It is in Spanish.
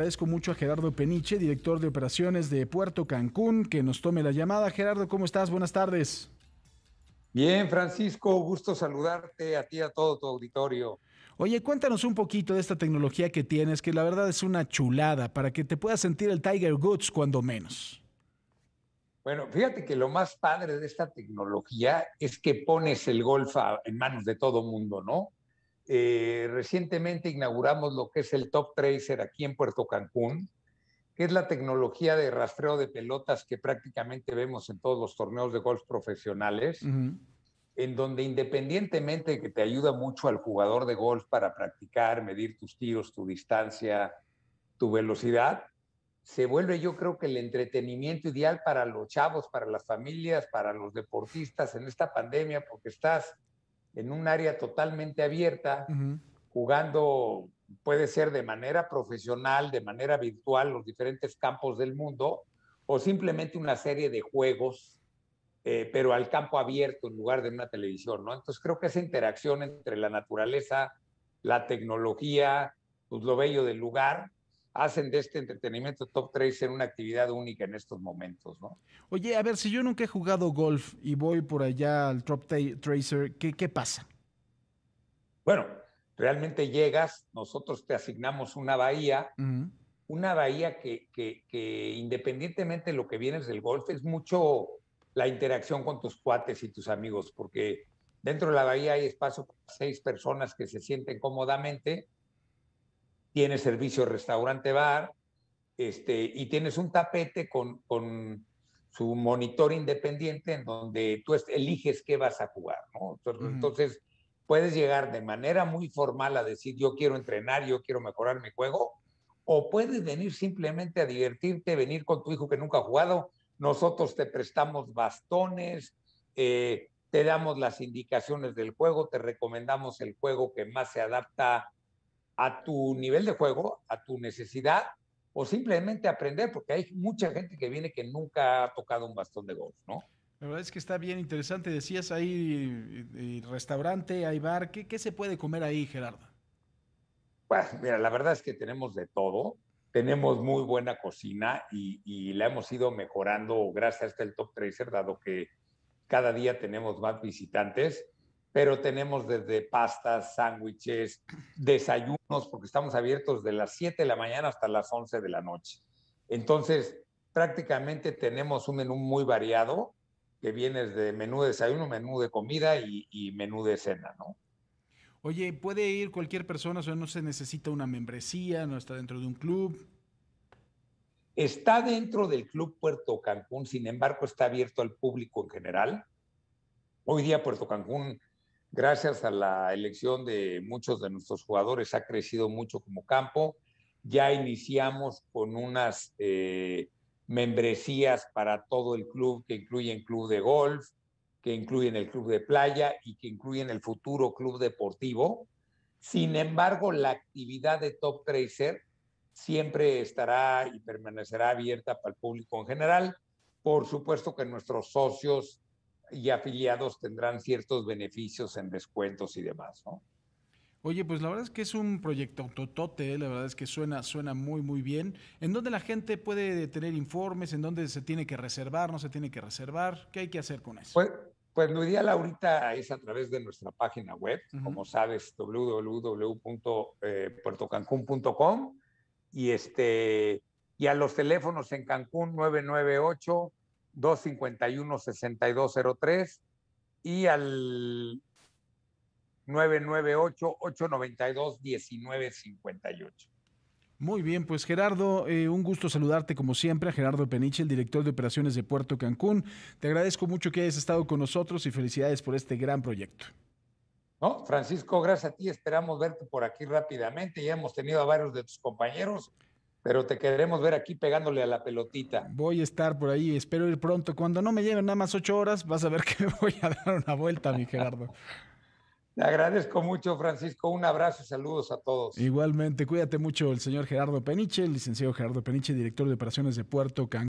Agradezco mucho a Gerardo Peniche, director de operaciones de Puerto Cancún, que nos tome la llamada. Gerardo, ¿cómo estás? Buenas tardes. Bien, Francisco, gusto saludarte a ti y a todo tu auditorio. Oye, cuéntanos un poquito de esta tecnología que tienes, que la verdad es una chulada, para que te puedas sentir el Tiger Goods cuando menos. Bueno, fíjate que lo más padre de esta tecnología es que pones el golf en manos de todo mundo, ¿no? Eh, recientemente inauguramos lo que es el Top Tracer aquí en Puerto Cancún, que es la tecnología de rastreo de pelotas que prácticamente vemos en todos los torneos de golf profesionales, en donde independientemente que te ayuda mucho al jugador de golf para practicar, medir tus tiros, tu distancia, tu velocidad, se vuelve yo creo que el entretenimiento ideal para los chavos, para las familias, para los deportistas en esta pandemia, porque estás en un área totalmente abierta, jugando, puede ser de manera profesional, de manera virtual, los diferentes campos del mundo, o simplemente una serie de juegos, eh, pero al campo abierto en lugar de una televisión, ¿no? Entonces creo que esa interacción entre la naturaleza, la tecnología, pues, lo bello del lugar, hacen de este entretenimiento top Tracer una actividad única en estos momentos, ¿no? Oye, a ver, si yo nunca he jugado golf y voy por allá al Top Tracer, ¿qué, pasa? Bueno, realmente llegas, nosotros te asignamos una bahía, una bahía que, que, que independientemente de lo que vienes del golf, es mucho la interacción con tus cuates y tus amigos, porque dentro de la bahía hay espacio para seis personas que se sienten cómodamente tienes servicio restaurante-bar, este, y tienes un tapete con, su monitor independiente en donde tú eliges qué vas a jugar, ¿no? Entonces, puedes llegar de manera muy formal a decir, yo quiero entrenar, yo quiero mejorar mi juego, o puedes venir simplemente a divertirte, venir con tu hijo que nunca ha jugado, nosotros te prestamos bastones, eh, te damos las indicaciones del juego, te recomendamos el juego que más se adapta a tu nivel de juego, a tu necesidad o simplemente aprender, porque hay mucha gente que viene que nunca ha tocado un bastón de golf, ¿no? La verdad es que está bien interesante. Decías ahí eh, eh, restaurante, hay bar. ¿Qué, se puede comer ahí, Gerardo? Pues mira, la verdad es que tenemos de todo. Tenemos muy buena cocina y, la hemos ido mejorando gracias a el este Top Tracer, dado que cada día tenemos más visitantes pero tenemos desde pastas, sándwiches, desayunos, porque estamos abiertos de las 7 de la mañana hasta las 11 de la noche. Entonces, prácticamente tenemos un menú muy variado, que viene desde menú de desayuno, menú de comida y, menú de cena, ¿no? Oye, ¿puede ir cualquier persona? O sea, no se necesita una membresía, no está dentro de un club. Está dentro del Club Puerto Cancún, sin embargo, está abierto al público en general. Hoy día Puerto Cancún Gracias a la elección de muchos de nuestros jugadores ha crecido mucho como campo. Ya iniciamos con unas eh, membresías para todo el club que incluyen club de golf, que incluyen el club de playa y que incluyen el futuro club deportivo. Sin embargo, la actividad de Top Tracer siempre estará y permanecerá abierta para el público en general. Por supuesto que nuestros socios y afiliados tendrán ciertos beneficios en descuentos y demás, ¿no? Oye, pues la verdad es que es un proyecto totote, ¿eh? la verdad es que suena, suena muy, muy bien. ¿En dónde la gente puede tener informes? ¿En dónde se tiene que reservar? ¿No se tiene que reservar? ¿Qué hay que hacer con eso? Pues, pues lo ideal ahorita es a través de nuestra página web, como sabes, www.puertocancún.com eh, y, este, y a los teléfonos en Cancún 998 251-6203 y al 998-892-1958. Muy bien, pues Gerardo, eh, un gusto saludarte como siempre, a Gerardo Peniche, el director de operaciones de Puerto Cancún. Te agradezco mucho que hayas estado con nosotros y felicidades por este gran proyecto. No, Francisco, gracias a ti. Esperamos verte por aquí rápidamente. Ya hemos tenido a varios de tus compañeros pero te queremos ver aquí pegándole a la pelotita. Voy a estar por ahí, espero ir pronto. Cuando no me lleven nada más ocho horas, vas a ver que me voy a dar una vuelta, mi Gerardo. Te agradezco mucho, Francisco. Un abrazo y saludos a todos. Igualmente, cuídate mucho el señor Gerardo Peniche, el licenciado Gerardo Peniche, director de operaciones de Puerto Cancún.